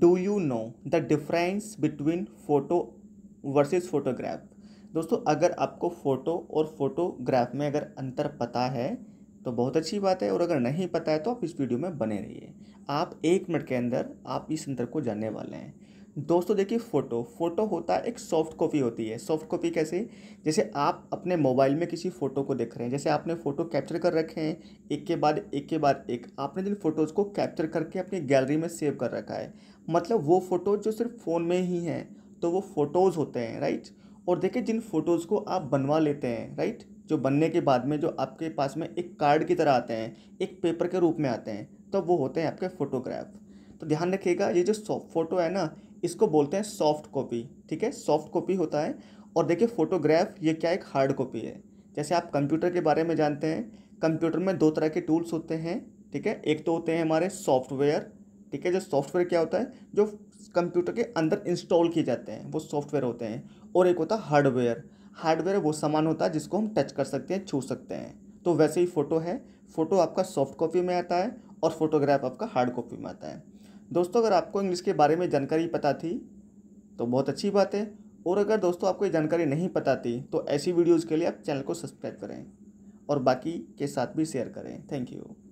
do you know the difference between photo versus photograph दोस्तों अगर आपको फ़ोटो और फोटोग्राफ में अगर अंतर पता है तो बहुत अच्छी बात है और अगर नहीं पता है तो आप इस वीडियो में बने रहिए आप एक मिनट के अंदर आप इस अंतर को जानने वाले हैं दोस्तों देखिए फ़ोटो फ़ोटो होता है एक सॉफ्ट कॉपी होती है सॉफ्ट कॉपी कैसे जैसे आप अपने मोबाइल में किसी फ़ोटो को देख रहे हैं जैसे आपने फ़ोटो कैप्चर कर रखे हैं एक के बाद एक के बाद एक आपने जिन फ़ोटोज़ को कैप्चर करके अपनी गैलरी में सेव कर रखा है मतलब वो फ़ोटो जो सिर्फ फ़ोन में ही हैं तो वो फ़ोटोज़ होते हैं राइट और देखिए जिन फ़ोटोज़ को आप बनवा लेते हैं राइट जो बनने के बाद में जो आपके पास में एक कार्ड की तरह आते हैं एक पेपर के रूप में आते हैं तो वो होते हैं आपके फ़ोटोग्राफ तो ध्यान रखिएगा ये जो सॉफ्ट फ़ोटो है ना इसको बोलते हैं सॉफ्ट कॉपी ठीक है सॉफ्ट कॉपी होता है और देखिए फ़ोटोग्राफ ये क्या एक हार्ड कॉपी है जैसे आप कंप्यूटर के बारे में जानते हैं कंप्यूटर में दो तरह के टूल्स होते हैं ठीक है एक तो होते हैं हमारे सॉफ्टवेयर ठीक है जो सॉफ्टवेयर क्या होता है जो कंप्यूटर के अंदर इंस्टॉल किए जाते हैं वो सॉफ्टवेयर होते हैं और एक होता है हार्डवेयर हार्डवेयर वो सामान होता है जिसको हम टच कर सकते हैं छू सकते हैं तो वैसे ही फ़ोटो है फ़ोटो आपका सॉफ्ट कॉपी में आता है और फोटोग्राफ आपका हार्ड कॉपी में आता है दोस्तों अगर आपको इंग्लिश के बारे में जानकारी पता थी तो बहुत अच्छी बात है और अगर दोस्तों आपको ये जानकारी नहीं पता थी तो ऐसी वीडियोज़ के लिए आप चैनल को सब्सक्राइब करें और बाकी के साथ भी शेयर करें थैंक यू